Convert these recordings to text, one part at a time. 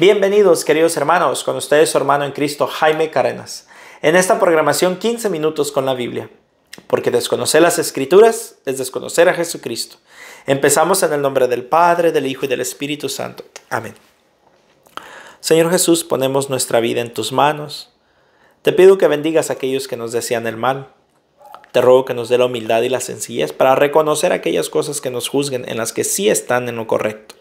Bienvenidos queridos hermanos, con ustedes su hermano en Cristo Jaime Carenas. En esta programación 15 minutos con la Biblia, porque desconocer las escrituras es desconocer a Jesucristo. Empezamos en el nombre del Padre, del Hijo y del Espíritu Santo. Amén. Señor Jesús, ponemos nuestra vida en tus manos. Te pido que bendigas a aquellos que nos desean el mal. Te ruego que nos dé la humildad y la sencillez para reconocer aquellas cosas que nos juzguen en las que sí están en lo correcto,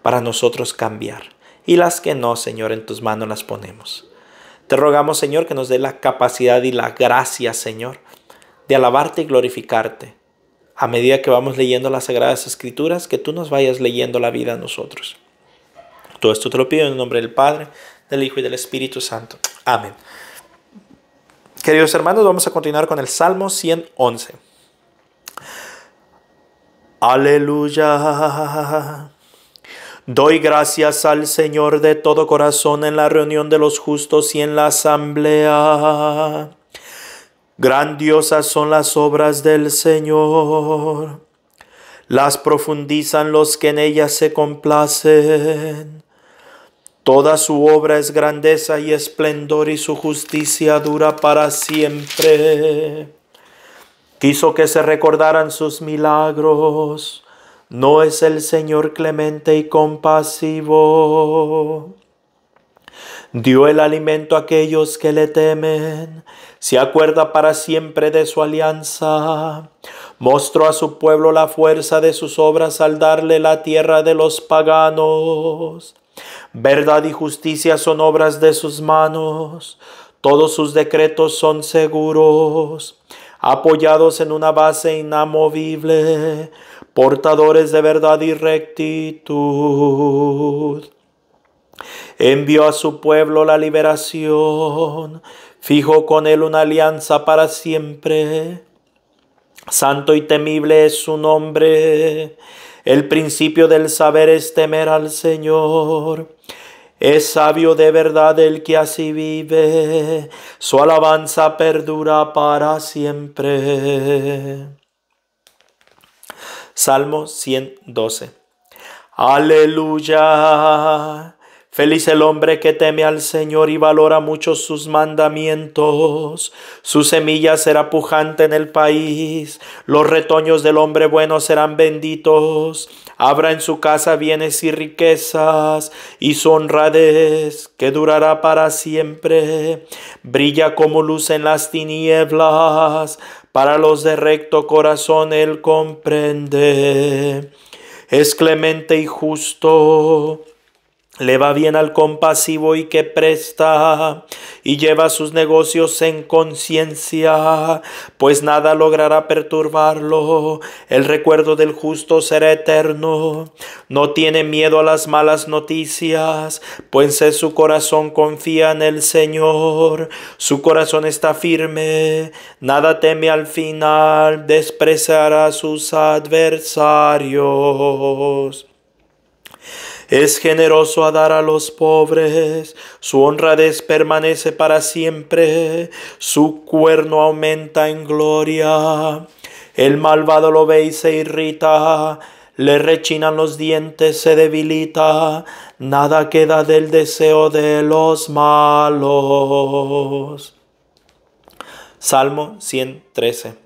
para nosotros cambiar y las que no, Señor, en tus manos las ponemos. Te rogamos, Señor, que nos dé la capacidad y la gracia, Señor, de alabarte y glorificarte. A medida que vamos leyendo las Sagradas Escrituras, que tú nos vayas leyendo la vida a nosotros. Todo esto te lo pido en el nombre del Padre, del Hijo y del Espíritu Santo. Amén. Queridos hermanos, vamos a continuar con el Salmo 111. Aleluya. Doy gracias al Señor de todo corazón en la reunión de los justos y en la asamblea. Grandiosas son las obras del Señor. Las profundizan los que en ellas se complacen. Toda su obra es grandeza y esplendor y su justicia dura para siempre. Quiso que se recordaran sus milagros no es el Señor clemente y compasivo. Dio el alimento a aquellos que le temen, se acuerda para siempre de su alianza. Mostró a su pueblo la fuerza de sus obras al darle la tierra de los paganos. Verdad y justicia son obras de sus manos, todos sus decretos son seguros apoyados en una base inamovible, portadores de verdad y rectitud. Envió a su pueblo la liberación, fijó con él una alianza para siempre. Santo y temible es su nombre. El principio del saber es temer al Señor. Es sabio de verdad el que así vive, su alabanza perdura para siempre. Salmo 112. Aleluya. Feliz el hombre que teme al Señor y valora mucho sus mandamientos. Su semilla será pujante en el país. Los retoños del hombre bueno serán benditos. Habrá en su casa bienes y riquezas y su honradez que durará para siempre. Brilla como luz en las tinieblas. Para los de recto corazón él comprende. Es clemente y justo le va bien al compasivo y que presta, y lleva sus negocios en conciencia, pues nada logrará perturbarlo. El recuerdo del justo será eterno. No tiene miedo a las malas noticias, pues en su corazón confía en el Señor. Su corazón está firme, nada teme al final, despreciará a sus adversarios. Es generoso a dar a los pobres, su honradez permanece para siempre, su cuerno aumenta en gloria. El malvado lo ve y se irrita, le rechinan los dientes, se debilita, nada queda del deseo de los malos. Salmo 113.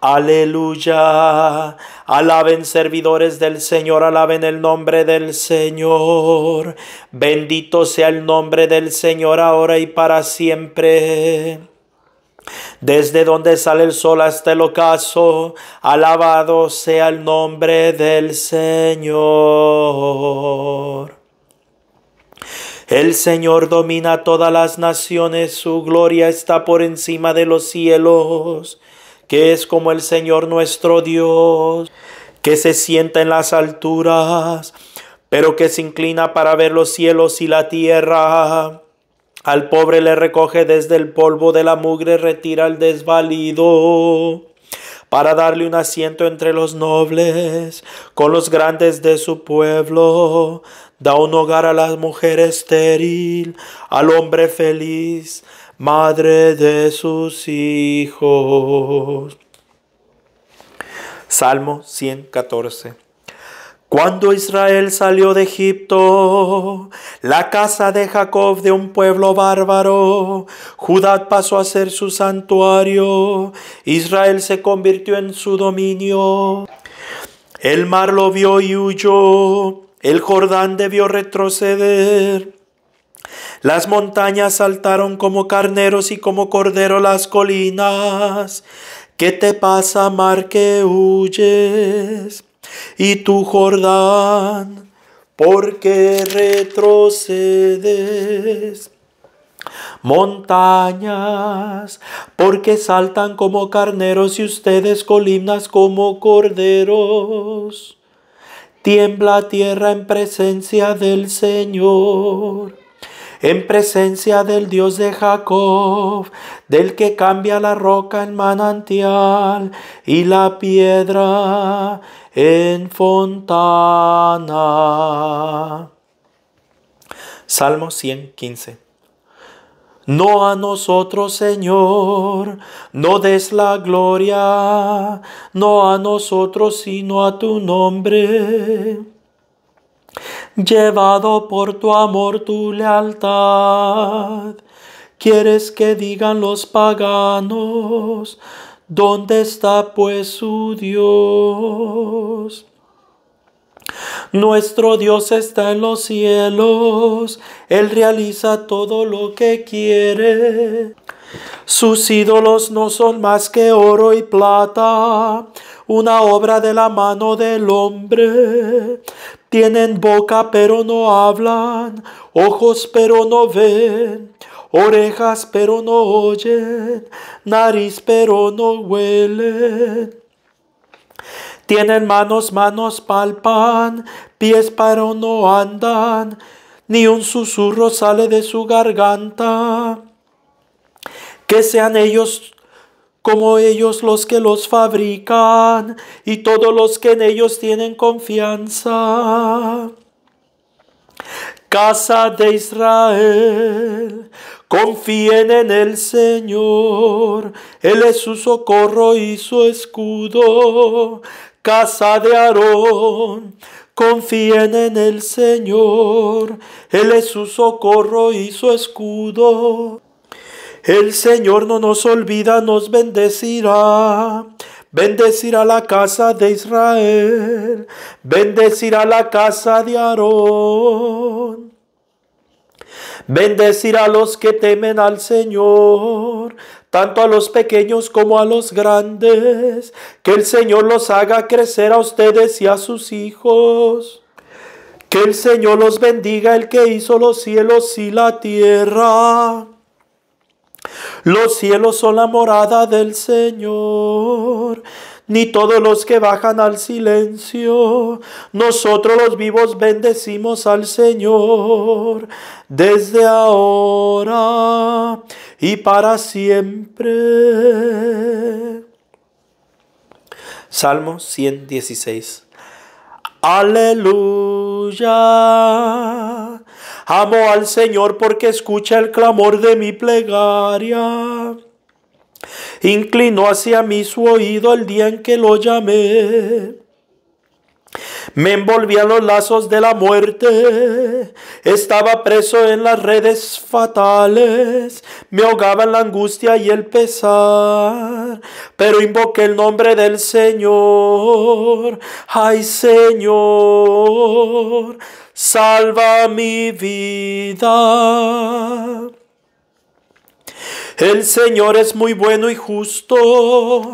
Aleluya. Alaben servidores del Señor, alaben el nombre del Señor. Bendito sea el nombre del Señor ahora y para siempre. Desde donde sale el sol hasta el ocaso, alabado sea el nombre del Señor. El Señor domina todas las naciones, su gloria está por encima de los cielos que es como el Señor nuestro Dios, que se sienta en las alturas, pero que se inclina para ver los cielos y la tierra. Al pobre le recoge desde el polvo de la mugre, retira al desvalido, para darle un asiento entre los nobles, con los grandes de su pueblo da un hogar a la mujer estéril, al hombre feliz, madre de sus hijos. Salmo 114. Cuando Israel salió de Egipto, la casa de Jacob de un pueblo bárbaro, Judá pasó a ser su santuario, Israel se convirtió en su dominio. El mar lo vio y huyó el Jordán debió retroceder. Las montañas saltaron como carneros y como cordero las colinas. ¿Qué te pasa, mar, que huyes? Y tu Jordán, ¿por qué retrocedes? Montañas, porque saltan como carneros y ustedes colinas como corderos. Tiembla tierra en presencia del Señor, en presencia del Dios de Jacob, del que cambia la roca en manantial y la piedra en fontana. Salmo 115 no a nosotros, Señor, no des la gloria, no a nosotros, sino a tu nombre. Llevado por tu amor, tu lealtad, quieres que digan los paganos, ¿dónde está pues su Dios? Nuestro Dios está en los cielos, Él realiza todo lo que quiere. Sus ídolos no son más que oro y plata, una obra de la mano del hombre. Tienen boca pero no hablan, ojos pero no ven, orejas pero no oyen, nariz pero no huelen tienen manos, manos palpan, pies para no andan, ni un susurro sale de su garganta. Que sean ellos como ellos los que los fabrican y todos los que en ellos tienen confianza. Casa de Israel, confíen en el Señor, Él es su socorro y su escudo casa de Aarón. Confíen en el Señor, Él es su socorro y su escudo. El Señor no nos olvida, nos bendecirá. Bendecirá la casa de Israel, bendecirá la casa de Aarón. Bendecirá los que temen al Señor, tanto a los pequeños como a los grandes. Que el Señor los haga crecer a ustedes y a sus hijos. Que el Señor los bendiga, el que hizo los cielos y la tierra. Los cielos son la morada del Señor, ni todos los que bajan al silencio. Nosotros los vivos bendecimos al Señor desde ahora y para siempre. Salmo 116. Aleluya. Amo al Señor porque escucha el clamor de mi plegaria. Inclinó hacia mí su oído el día en que lo llamé me envolvían los lazos de la muerte, estaba preso en las redes fatales, me en la angustia y el pesar, pero invoqué el nombre del Señor, ay Señor, salva mi vida. El Señor es muy bueno y justo,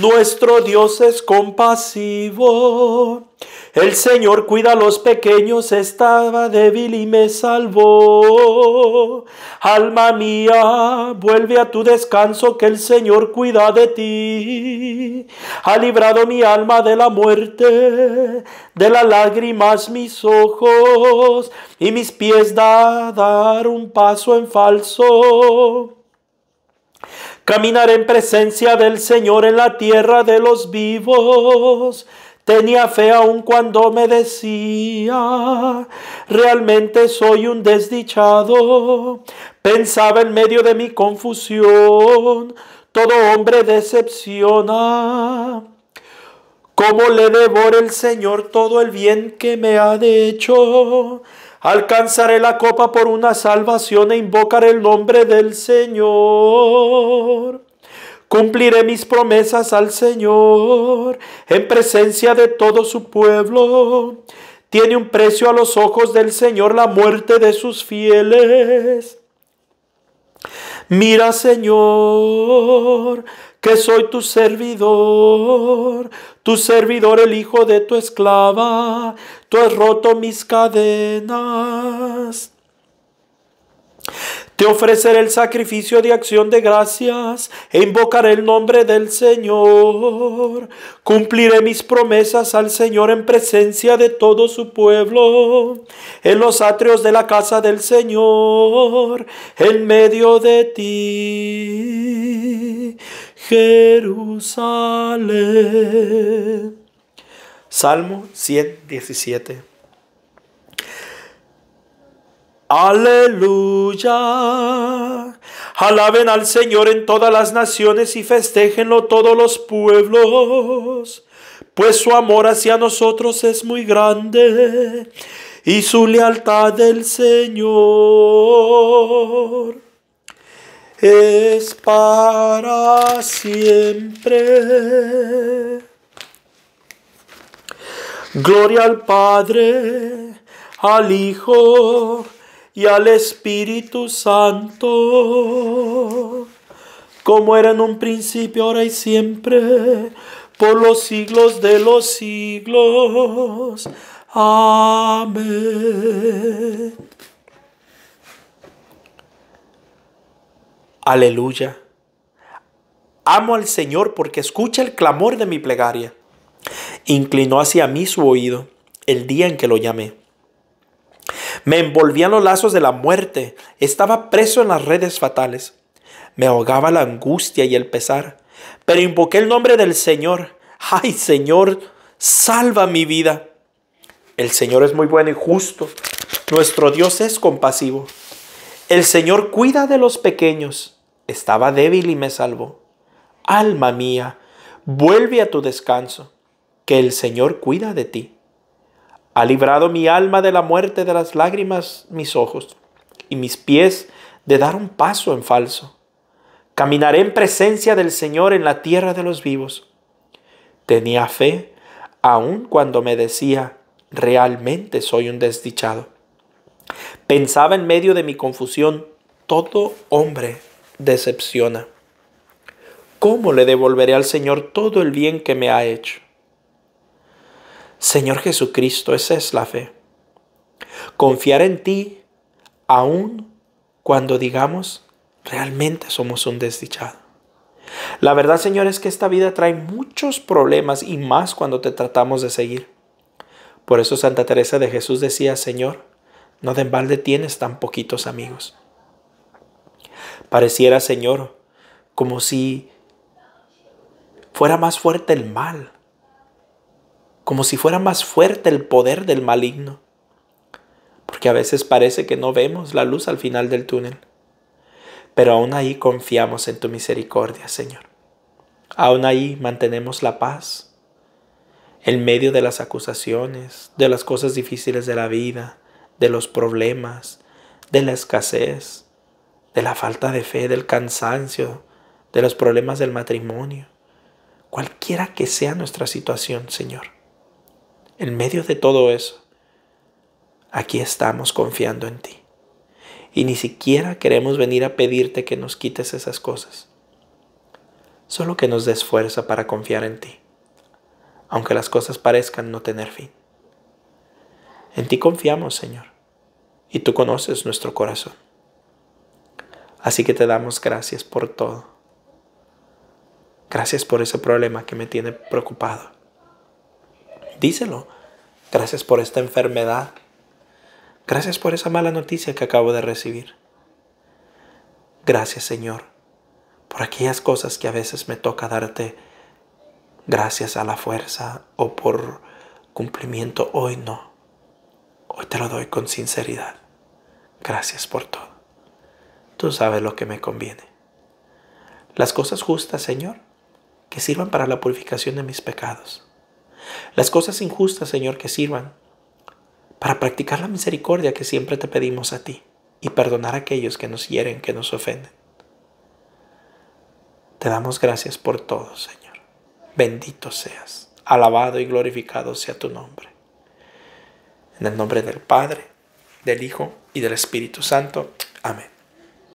nuestro Dios es compasivo. El Señor cuida a los pequeños, estaba débil y me salvó. Alma mía, vuelve a tu descanso, que el Señor cuida de ti. Ha librado mi alma de la muerte, de las lágrimas mis ojos y mis pies da dar un paso en falso. Caminar en presencia del Señor en la tierra de los vivos. Tenía fe aun cuando me decía, realmente soy un desdichado. Pensaba en medio de mi confusión, todo hombre decepciona. ¿Cómo le devora el Señor todo el bien que me ha hecho. Alcanzaré la copa por una salvación e invocaré el nombre del Señor. Cumpliré mis promesas al Señor en presencia de todo su pueblo. Tiene un precio a los ojos del Señor la muerte de sus fieles. Mira, Señor, que soy tu servidor, tu servidor el hijo de tu esclava, tú has roto mis cadenas. Te ofreceré el sacrificio de acción de gracias e invocaré el nombre del Señor. Cumpliré mis promesas al Señor en presencia de todo su pueblo, en los atrios de la casa del Señor, en medio de ti, Jerusalén. Salmo 117. Aleluya. Alaben al Señor en todas las naciones y festejenlo todos los pueblos, pues su amor hacia nosotros es muy grande y su lealtad del Señor es para siempre. Gloria al Padre, al Hijo, y al Espíritu Santo, como era en un principio, ahora y siempre, por los siglos de los siglos. Amén. Aleluya. Amo al Señor porque escucha el clamor de mi plegaria. Inclinó hacia mí su oído el día en que lo llamé. Me envolvían los lazos de la muerte. Estaba preso en las redes fatales. Me ahogaba la angustia y el pesar. Pero invoqué el nombre del Señor. ¡Ay, Señor! Salva mi vida. El Señor es muy bueno y justo. Nuestro Dios es compasivo. El Señor cuida de los pequeños. Estaba débil y me salvó. Alma mía, vuelve a tu descanso, que el Señor cuida de ti. Ha librado mi alma de la muerte de las lágrimas mis ojos y mis pies de dar un paso en falso. Caminaré en presencia del Señor en la tierra de los vivos. Tenía fe aun cuando me decía, realmente soy un desdichado. Pensaba en medio de mi confusión, todo hombre decepciona. ¿Cómo le devolveré al Señor todo el bien que me ha hecho? Señor Jesucristo, esa es la fe. Confiar en ti aun cuando digamos, realmente somos un desdichado. La verdad, Señor, es que esta vida trae muchos problemas y más cuando te tratamos de seguir. Por eso Santa Teresa de Jesús decía, Señor, no de balde tienes tan poquitos amigos. Pareciera, Señor, como si fuera más fuerte el mal como si fuera más fuerte el poder del maligno. Porque a veces parece que no vemos la luz al final del túnel. Pero aún ahí confiamos en tu misericordia, Señor. Aún ahí mantenemos la paz. En medio de las acusaciones, de las cosas difíciles de la vida, de los problemas, de la escasez, de la falta de fe, del cansancio, de los problemas del matrimonio, cualquiera que sea nuestra situación, Señor en medio de todo eso, aquí estamos confiando en ti. Y ni siquiera queremos venir a pedirte que nos quites esas cosas. Solo que nos des fuerza para confiar en ti, aunque las cosas parezcan no tener fin. En ti confiamos, Señor, y tú conoces nuestro corazón. Así que te damos gracias por todo. Gracias por ese problema que me tiene preocupado díselo. Gracias por esta enfermedad. Gracias por esa mala noticia que acabo de recibir. Gracias Señor por aquellas cosas que a veces me toca darte gracias a la fuerza o por cumplimiento. Hoy no. Hoy te lo doy con sinceridad. Gracias por todo. Tú sabes lo que me conviene. Las cosas justas, Señor, que sirvan para la purificación de mis pecados las cosas injustas, Señor, que sirvan para practicar la misericordia que siempre te pedimos a ti y perdonar a aquellos que nos hieren, que nos ofenden. Te damos gracias por todo, Señor. Bendito seas, alabado y glorificado sea tu nombre. En el nombre del Padre, del Hijo y del Espíritu Santo. Amén.